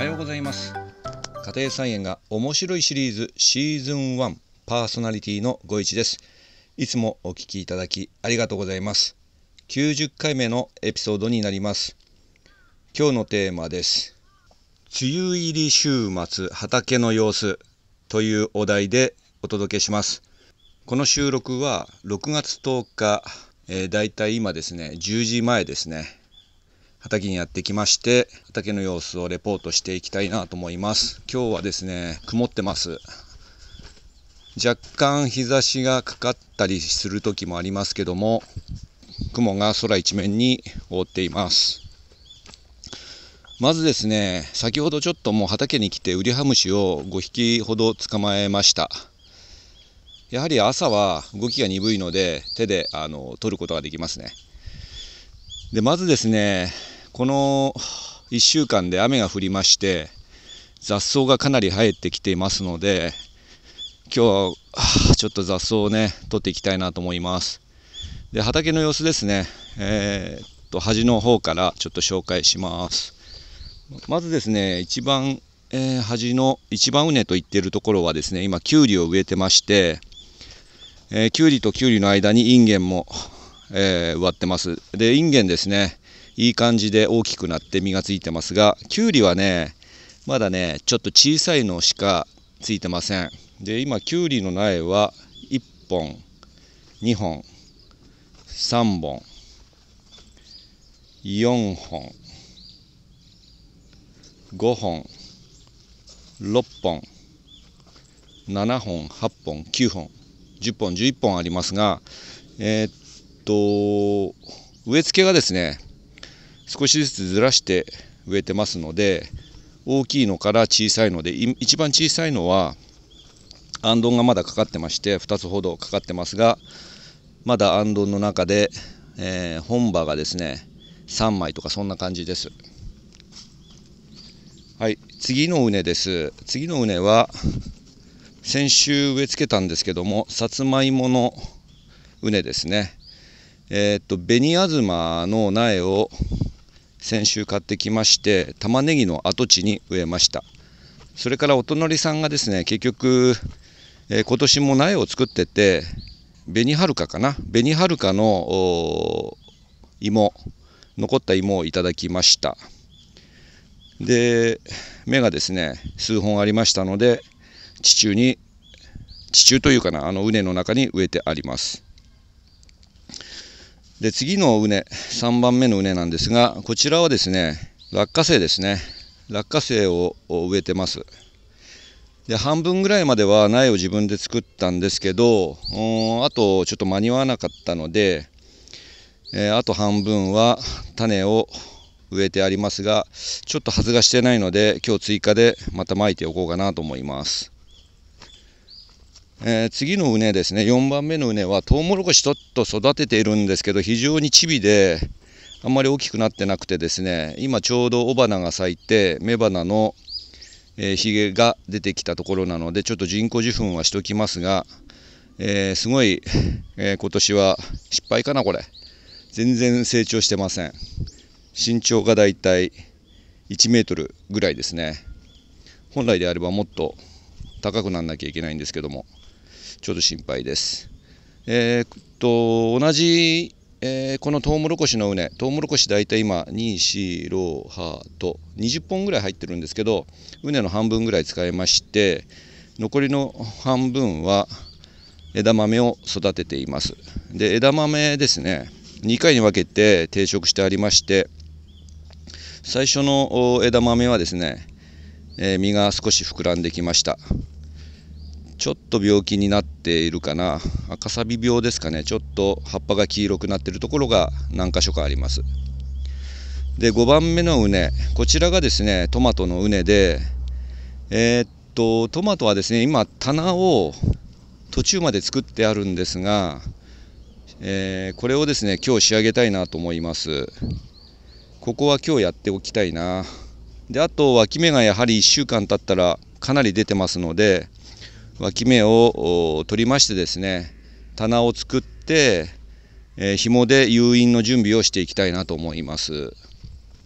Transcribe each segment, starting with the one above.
はようございます家庭菜園が面白いシリーズシーズン1パーソナリティのご一ですいつもお聞きいただきありがとうございます90回目のエピソードになります今日のテーマです梅雨入り週末畑の様子というお題でお届けしますこの収録は6月10日、えー、だいたい今ですね10時前ですね畑にやってきまして、畑の様子をレポートしていきたいなと思います。今日はですね、曇ってます。若干日差しがかかったりする時もありますけども、雲が空一面に覆っています。まずですね、先ほどちょっともう畑に来てウリハムシを5匹ほど捕まえました。やはり朝は動きが鈍いので手であの取ることができますね。で、まずですね、この1週間で雨が降りまして、雑草がかなり生えてきていますので、今日はちょっと雑草をね、取っていきたいなと思います。で、畑の様子ですね、えー、っと、端の方からちょっと紹介します。まずですね、一番、えー、端の一番畝と言っているところはですね、今、きゅうりを植えてまして、えきゅうりときゅうりの間にインゲンも、えー、植わってます。で、インゲンですね、いい感じで大きくなって実がついてますが、きゅうりはね、まだね、ちょっと小さいのしかついてません。で、今、きゅうりの苗は1本、2本、3本、4本、5本、6本、7本、8本、9本、10本、11本ありますが、えー、っと、植え付けがですね、少しずつずらして植えてますので大きいのから小さいので一番小さいのはあんどんがまだかかってまして2つほどかかってますがまだあんどんの中で、えー、本葉がですね3枚とかそんな感じですはい次の畝です次の畝は先週植え付けたんですけどもさつまいもの畝ですねえー、っと紅あずまの苗を先週買ってきまして玉ねぎの跡地に植えましたそれからお隣さんがですね結局、えー、今年も苗を作ってて紅はるかかな紅はるかの芋残った芋をいただきましたで芽がですね数本ありましたので地中に地中というかなあの畝の中に植えてありますで次の畝3番目の畝なんですがこちらはですね落花生ですね落花生を植えてますで半分ぐらいまでは苗を自分で作ったんですけどあとちょっと間に合わなかったので、えー、あと半分は種を植えてありますがちょっと発芽してないので今日追加でまた撒いておこうかなと思いますえー、次の畝ですね、4番目の畝はトウモロコシちょっと育てているんですけど、非常にチビで、あんまり大きくなってなくてですね、今ちょうど雄花が咲いて、雌花の、えー、ヒゲが出てきたところなので、ちょっと人工授粉はしときますが、えー、すごい、えー、今年は失敗かな、これ。全然成長してません。身長がだいたい1メートルぐらいですね。本来であればもっと高くならなきゃいけないんですけども。ちょっと心配です。えー、っと同じ、えー、このトウモロコシの畝トウモロコシ大体今246ハート20本ぐらい入ってるんですけど畝の半分ぐらい使いまして残りの半分は枝豆を育てています。で枝豆ですね2回に分けて定食してありまして最初の枝豆はですね、えー、実が少し膨らんできました。ちょっと病気になっているかな赤サビ病ですかねちょっと葉っぱが黄色くなってるところが何箇所かありますで5番目の畝こちらがですねトマトの畝でえー、っとトマトはですね今棚を途中まで作ってあるんですが、えー、これをですね今日仕上げたいなと思いますここは今日やっておきたいなであと脇芽がやはり1週間経ったらかなり出てますので脇芽を取りましてですね棚を作って、えー、紐で誘引の準備をしていきたいなと思います。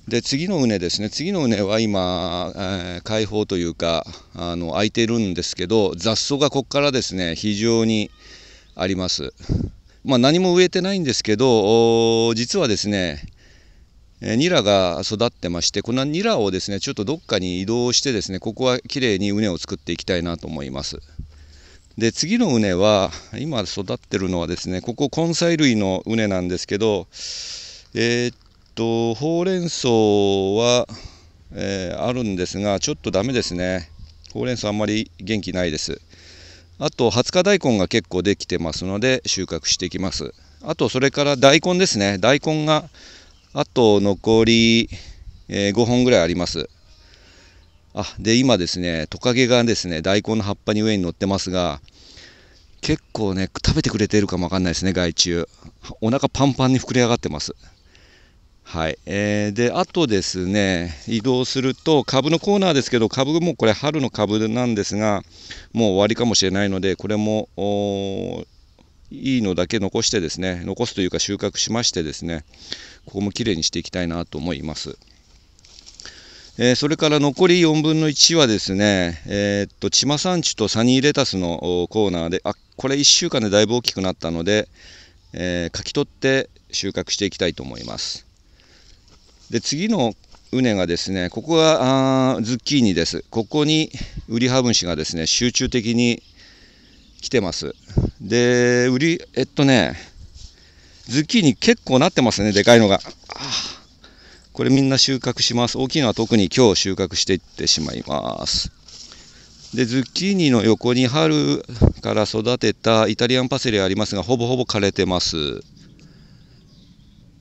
で次の畝ですね次の畝は今、えー、開放というかあの空いてるんですけど雑草がここからですね非常にあります。まあ、何も植えてないんですけど実はですねニラが育ってまして、このニラをですね、ちょっとどっかに移動してですね、ここはきれいに畝を作っていきたいなと思います。で、次の畝は、今育ってるのはですね、ここ根菜類の畝なんですけど、えー、っと、ほうれん草は、えー、あるんですが、ちょっとダメですね。ほうれん草あんまり元気ないです。あと、20日大根が結構できてますので、収穫していきます。あと、それから大根ですね。大根が、あと残り、えー、5本ぐらいあります。あ、で、今ですね、トカゲがですね、大根の葉っぱに上に乗ってますが、結構ね、食べてくれているかもわかんないですね、害虫。お腹パンパンに膨れ上がってます。はい。えー、で、あとですね、移動すると、株のコーナーですけど、株もこれ春の株なんですが、もう終わりかもしれないので、これも、いいのだけ残してですね、残すというか収穫しましてですね、ここも綺麗にしていきたいなと思います。えー、それから残り4分の1はですね、えー、っと、チマサンチュとサニーレタスのコーナーで、あ、これ1週間でだいぶ大きくなったので、えー、書き取って収穫していきたいと思います。で、次の畝がですね、ここがあズッキーニです。ここにウリハブシがですね、集中的に来てます。で、ウリ、えっとね、ズッキーニ結構なってますね、でかいのが。これみんな収穫します。大きいのは特に今日収穫していってしまいます。で、ズッキーニの横に春から育てたイタリアンパセリありますが、ほぼほぼ枯れてます。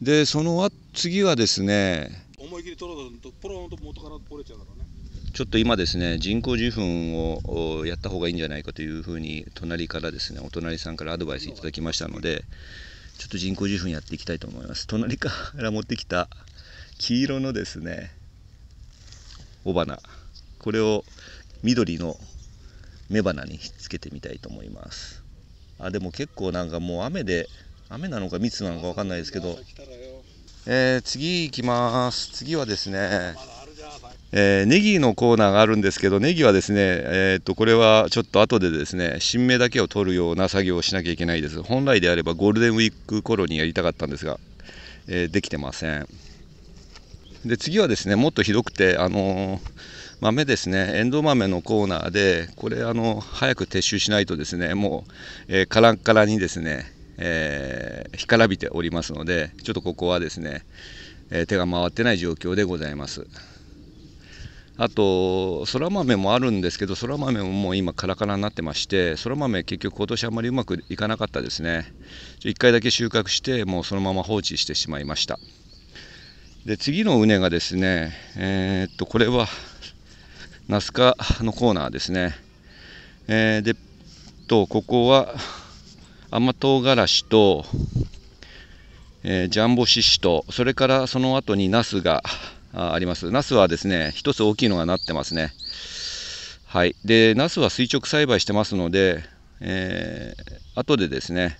で、その次はですね、ちょっと今ですね、人工授粉をやった方がいいんじゃないかというふうに、隣からですね、お隣さんからアドバイスいただきましたので、ちょっと人工授粉やっていきたいと思います隣から持ってきた黄色のですね雄花これを緑の雌花にひっつけてみたいと思いますあでも結構なんかもう雨で雨なのか密なのか分かんないですけど、えー、次行きます次はですねえー、ネギのコーナーがあるんですけどネギはですね、えー、っとこれはちょっと後でですね新芽だけを取るような作業をしなきゃいけないです本来であればゴールデンウィーク頃にやりたかったんですが、えー、できてませんで次はですねもっとひどくてあのー、豆ですねエンドウ豆のコーナーでこれあの早く撤収しないとですねもう、えー、カランカラにですね、えー、干からびておりますのでちょっとここはですね、え手が回ってない状況でございます。あと、そら豆もあるんですけど、そら豆ももう今、カラカラになってまして、そら豆、結局、今年あんまりうまくいかなかったですね。1回だけ収穫して、もうそのまま放置してしまいました。で、次の畝がですね、えー、っと、これは、ナス科のコーナーですね。えー、で、と、ここは、甘唐辛子と、えー、ジャンボシシと、それからその後にナスが、あります。ナスはですね、一つ大きいのがなってますね。はい。で、ナスは垂直栽培してますので、えー、後でですね、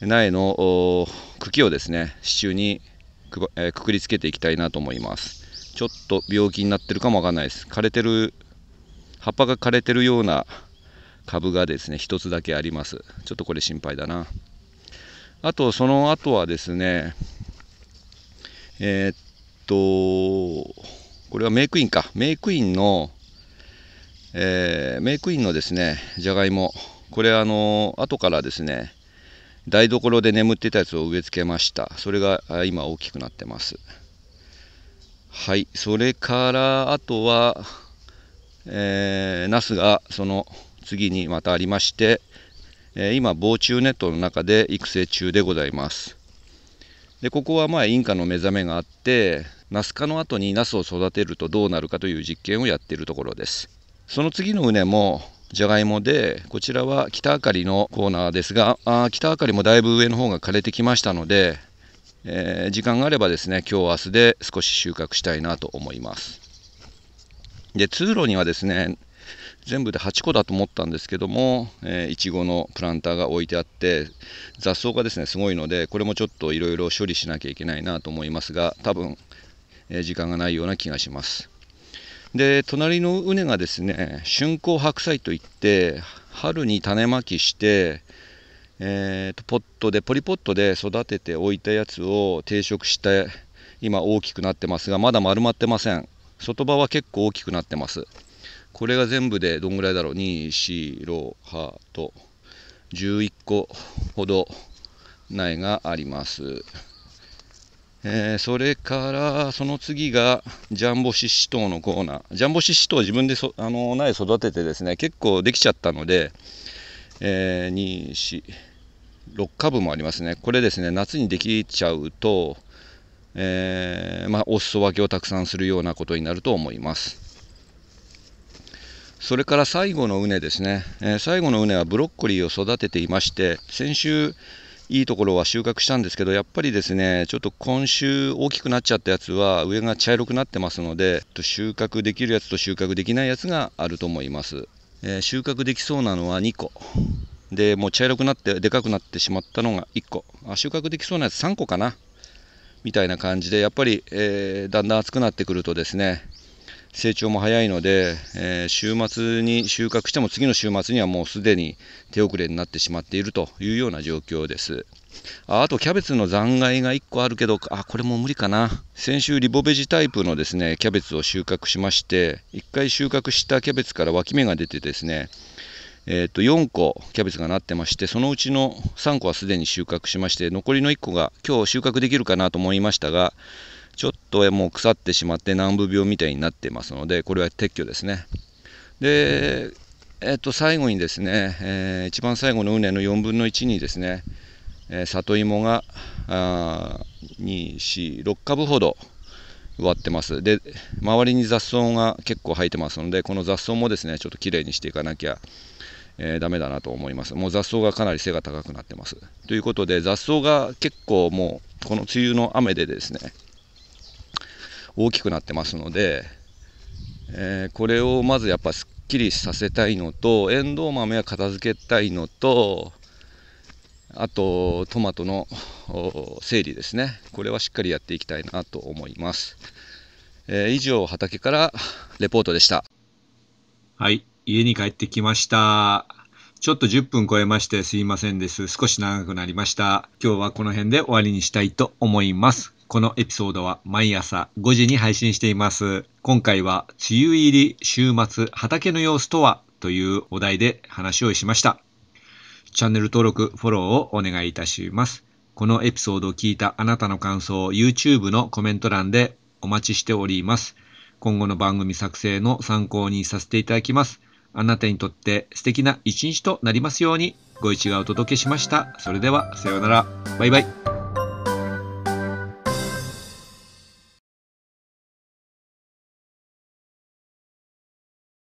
苗の茎をですね、支柱にく,、えー、くくりつけていきたいなと思います。ちょっと病気になってるかもわかんないです。枯れてる、葉っぱが枯れてるような株がですね、一つだけあります。ちょっとこれ心配だな。あと、その後はですね、えー、っと、これはメイクインか。メイクインの、えー、メイクインのですね、じゃがいも。これ、あの、後からですね、台所で眠ってたやつを植え付けました。それが今大きくなってます。はい、それからあとは、えー、ナスがその次にまたありまして、えー、今防虫ネットの中で育成中でございます。でここはまあインカの目覚めがあってナス科の後にナスを育てるとどうなるかという実験をやっているところですその次の畝もじゃがいもでこちらは北あかりのコーナーですがあ北あかりもだいぶ上の方が枯れてきましたので、えー、時間があればですね今日明日で少し収穫したいなと思いますで通路にはですね全部で8個だと思ったんですけどもいちごのプランターが置いてあって雑草がですねすごいのでこれもちょっといろいろ処理しなきゃいけないなと思いますが多分え時間がないような気がします。で隣の畝がですね春光白菜といって春に種まきして、えーと、ポットでポリポットで育てておいたやつを定食して今大きくなってますがまだ丸まってません外葉は結構大きくなってますこれが全部でどんぐらいだろう245と11個ほど苗がありますえー、それから、その次が、ジャンボシシトウのコーナー。ジャンボシシトウ自分でそ、あの、苗育ててですね、結構できちゃったので、えー、2、4、6株もありますね。これですね、夏にできちゃうと、えー、まあ、お裾分けをたくさんするようなことになると思います。それから最後の畝ですね、えー、最後の畝はブロッコリーを育てていまして、先週、いいところは収穫したんですけどやっぱりですねちょっと今週大きくなっちゃったやつは上が茶色くなってますので収穫できるやつと収穫できないやつがあると思います、えー、収穫できそうなのは2個でもう茶色くなってでかくなってしまったのが1個あ収穫できそうなやつ3個かなみたいな感じでやっぱり、えー、だんだん暑くなってくるとですね成長も早いので、えー、週末に収穫しても次の週末にはもうすでに手遅れになってしまっているというような状況です。ああとキャベツの残骸が1個あるけど、あ、これも無理かな。先週リボベジタイプのですね、キャベツを収穫しまして、1回収穫したキャベツから脇芽が出てですね、えー、と4個キャベツがなってましてそのうちの3個はすでに収穫しまして残りの1個が今日収穫できるかなと思いましたが、ちょっともう腐ってしまって南部病みたいになってますのでこれは撤去ですねでえっと最後にですね、えー、一番最後の畝の4分の1にですね、えー、里芋が246株ほど植わってますで周りに雑草が結構生えてますのでこの雑草もですねちょっときれいにしていかなきゃえー、ダメだなと思います。もう雑草がかなり背が高くなってます。ということで雑草が結構もうこの梅雨の雨でですね大きくなってますので、えー、これをまずやっぱすっきりさせたいのとエンドウ豆は片付けたいのとあとトマトの整理ですねこれはしっかりやっていきたいなと思います、えー、以上畑からレポートでしたはい家に帰ってきましたちょっと10分超えましてすいませんです少し長くなりました今日はこの辺で終わりにしたいと思いますこのエピソードは毎朝5時に配信しています。今回は、梅雨入り週末畑の様子とはというお題で話をしました。チャンネル登録、フォローをお願いいたします。このエピソードを聞いたあなたの感想を YouTube のコメント欄でお待ちしております。今後の番組作成の参考にさせていただきます。あなたにとって素敵な一日となりますように、ご一がお届けしました。それでは、さようなら。バイバイ。